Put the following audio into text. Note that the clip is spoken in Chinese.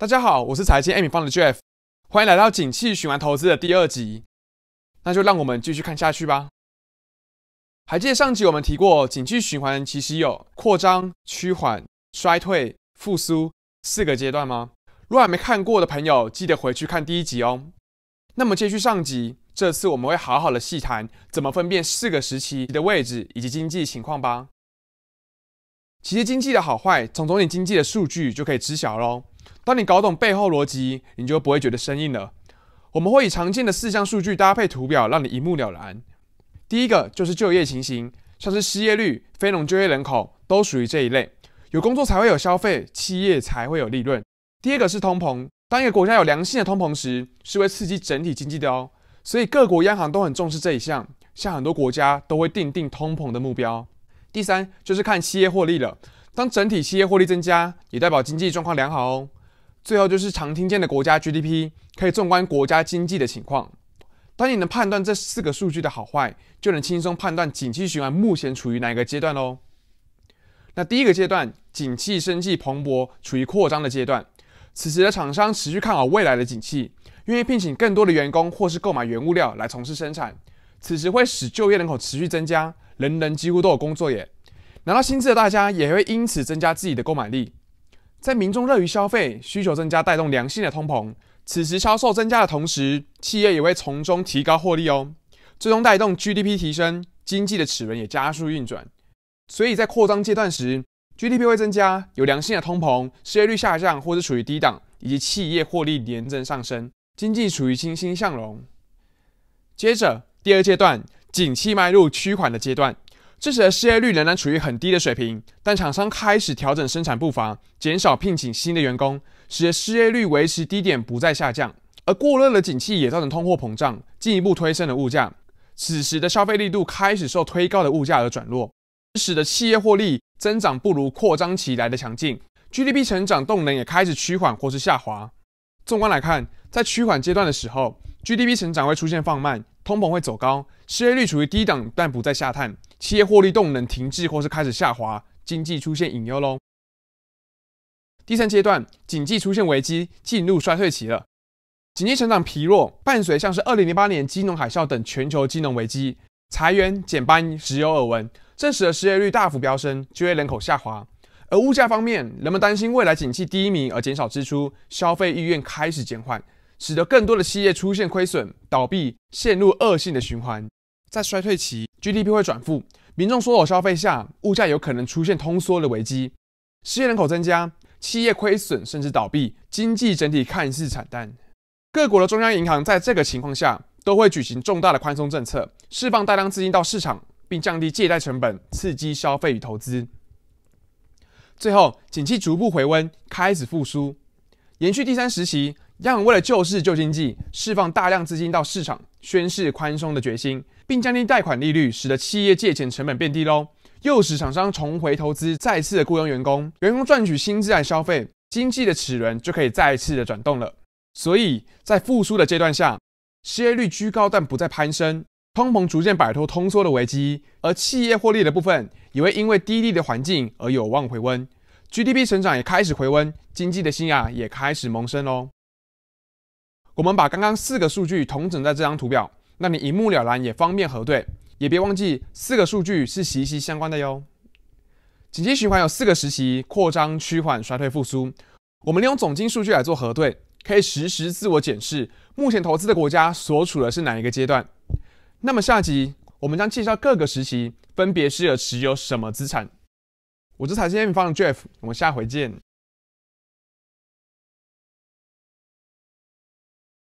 大家好，我是财经艾米芳的 Jeff，欢迎来到景气循环投资的第二集，那就让我们继续看下去吧。还记得上集我们提过景气循环其实有扩张、趋缓、衰退、复苏四个阶段吗？若还没看过的朋友，记得回去看第一集哦。那么接续上集，这次我们会好好的细谈怎么分辨四个时期的位置以及经济情况吧。其实经济的好坏，从总体经济的数据就可以知晓喽。当你搞懂背后逻辑，你就不会觉得生硬了。我们会以常见的四项数据搭配图表，让你一目了然。第一个就是就业情形，像是失业率、非农就业人口，都属于这一类。有工作才会有消费，企业才会有利润。第二个是通膨，当一个国家有良性的通膨时，是会刺激整体经济的哦。所以各国央行都很重视这一项，像很多国家都会定定通膨的目标。第三就是看企业获利了，当整体企业获利增加，也代表经济状况良好哦。最后就是常听见的国家 GDP，可以纵观国家经济的情况。当你能判断这四个数据的好坏，就能轻松判断景气循环目前处于哪一个阶段喽。那第一个阶段，景气生气蓬勃，处于扩张的阶段。此时的厂商持续看好未来的景气，愿意聘请更多的员工或是购买原物料来从事生产。此时会使就业人口持续增加，人人几乎都有工作耶。拿到薪资的大家也会因此增加自己的购买力。在民众乐于消费，需求增加带动良性的通膨，此时销售增加的同时，企业也会从中提高获利哦，最终带动 GDP 提升，经济的齿轮也加速运转。所以在扩张阶段时，GDP 会增加，有良性的通膨，失业率下降或者处于低档，以及企业获利年增上升，经济处于欣欣向荣。接着第二阶段，景气迈入趋缓的阶段。这时的失业率仍然处于很低的水平，但厂商开始调整生产步伐，减少聘请新的员工，使得失业率维持低点不再下降。而过热的景气也造成通货膨胀，进一步推升了物价。此时的消费力度开始受推高的物价而转弱，使得企业获利增长不如扩张期来的强劲，GDP 成长动能也开始趋缓或是下滑。纵观来看，在趋缓阶段的时候，GDP 成长会出现放慢，通膨会走高，失业率处于低档但不再下探。企业获利动能停滞或是开始下滑，经济出现隐忧喽。第三阶段，经济出现危机，进入衰退期了。经济成长疲弱，伴随像是二零零八年金融海啸等全球金融危机，裁员减班时有耳闻，这使得失业率大幅飙升，就业人口下滑。而物价方面，人们担心未来景气低迷而减少支出，消费意愿开始减缓，使得更多的企业出现亏损、倒闭，陷入恶性的循环。在衰退期，GDP 会转负，民众缩手消费下，物价有可能出现通缩的危机，失业人口增加，企业亏损甚至倒闭，经济整体看似惨淡。各国的中央银行在这个情况下，都会举行重大的宽松政策，释放大量资金到市场，并降低借贷成本，刺激消费与投资。最后，景气逐步回温，开始复苏，延续第三时期。央行为了救市救经济，释放大量资金到市场，宣示宽松的决心，并降低贷款利率，使得企业借钱成本变低喽，诱使厂商重回投资，再次的雇佣员工，员工赚取薪资来消费，经济的齿轮就可以再次的转动了。所以，在复苏的阶段下，失业率居高但不再攀升，通膨逐渐摆脱通缩的危机，而企业获利的部分也会因为低利的环境而有望回温，GDP 成长也开始回温，经济的新芽也开始萌生喽。我们把刚刚四个数据同整在这张图表，那你一目了然，也方便核对。也别忘记，四个数据是息息相关的哟。经济循环有四个时期：扩张、趋缓、衰退、复苏。我们利用总金数据来做核对，可以实时自我检视目前投资的国家所处的是哪一个阶段。那么下集我们将介绍各个时期分别适合持有什么资产。我是财经节目放 Jeff，我们下回见。